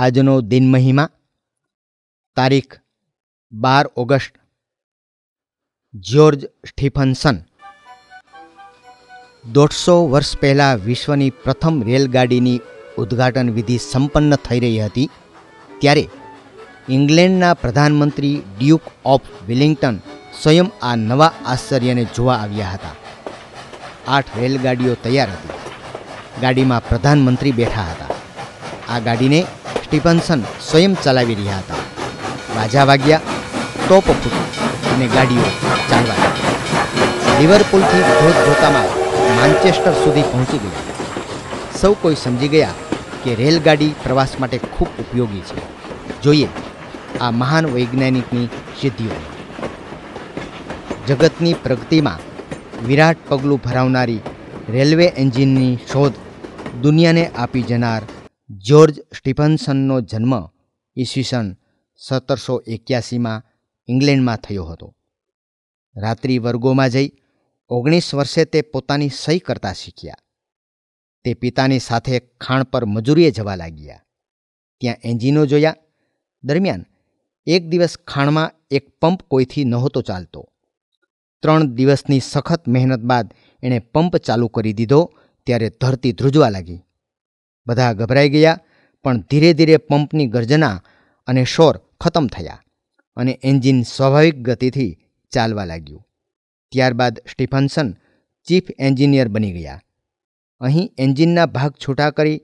આજનો દિન મહિમા તારીખ બાર ઓગસ્ટ જ્યોર્જ સ્ટીફનસન દોઢસો વર્ષ પહેલાં વિશ્વની પ્રથમ રેલગાડીની ઉદ્ઘાટન વિધિ સંપન્ન થઈ રહી હતી ત્યારે ઇંગ્લેન્ડના પ્રધાનમંત્રી ડ્યુક ઓફ વિલિંગ્ટન સ્વયં આ નવા આશ્ચર્યને જોવા આવ્યા હતા આઠ રેલગાડીઓ તૈયાર હતી ગાડીમાં પ્રધાનમંત્રી બેઠા હતા આ ગાડીને સ્ટીફન્સન સ્વયં ચલાવી રહ્યા હતા બાજા વાગ્યા તોપ ફૂટી અને ગાડીઓ ચાલવા લિવરપુલથી લિવરપુલથી ધોતામાં માન્ચેસ્ટર સુધી પહોંચી ગયા સૌ કોઈ સમજી ગયા કે રેલગાડી પ્રવાસ માટે ખૂબ ઉપયોગી છે જોઈએ આ મહાન વૈજ્ઞાનિકની સિદ્ધિઓ જગતની પ્રગતિમાં વિરાટ પગલું ભરાવનારી રેલવે એન્જિનની શોધ દુનિયાને આપી જનાર જ્યોર્જ સ્ટીફન્સનનો જન્મ ઈસવીસન સત્તરસો એક્યાસીમાં ઇંગ્લેન્ડમાં થયો હતો રાત્રિ વર્ગોમાં જઈ ઓગણીસ વર્ષે તે પોતાની સહી કરતા શીખ્યા તે પિતાની સાથે ખાણ પર મજૂરીએ જવા લાગ્યા ત્યાં એન્જિનો જોયા દરમિયાન એક દિવસ ખાણમાં એક પંપ કોઈથી નહોતો ચાલતો ત્રણ દિવસની સખત મહેનત બાદ એણે પંપ ચાલુ કરી દીધો ત્યારે ધરતી ધ્રુજવા લાગી બધા ગભરાઈ ગયા પણ ધીરે ધીરે પંપની ગર્જના અને શોર ખતમ થયા અને એન્જિન સ્વાભાવિક ગતિથી ચાલવા લાગ્યું ત્યારબાદ સ્ટીફન્સન ચીફ એન્જિનિયર બની ગયા અહીં એન્જિનના ભાગ છૂટા કરી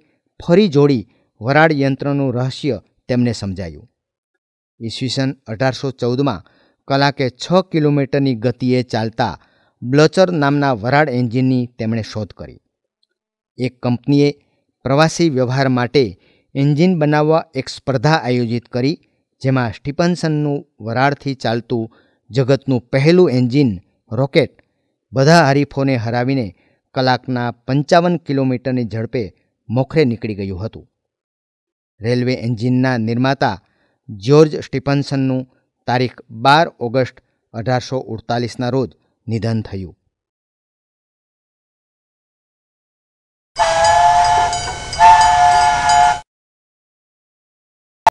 ફરી જોડી વરાળ યંત્રનું રહસ્ય તેમને સમજાયું ઈસવીસન અઢારસો ચૌદમાં કલાકે છ કિલોમીટરની ગતિએ ચાલતા બ્લચર નામના વરાળ એન્જિનની તેમણે શોધ કરી એક કંપનીએ પ્રવાસી વ્યવહાર માટે એન્જિન બનાવવા એક સ્પર્ધા આયોજિત કરી જેમાં સ્ટીપન્સનનું વરાળથી ચાલતું જગતનું પહેલું એન્જિન રોકેટ બધા હરીફોને હરાવીને કલાકના પંચાવન કિલોમીટરની ઝડપે મોખરે નીકળી ગયું હતું રેલવે એન્જિનના નિર્માતા જ્યોર્જ સ્ટીપન્સનનું તારીખ બાર ઓગસ્ટ અઢારસો અડતાલીસના રોજ નિધન થયું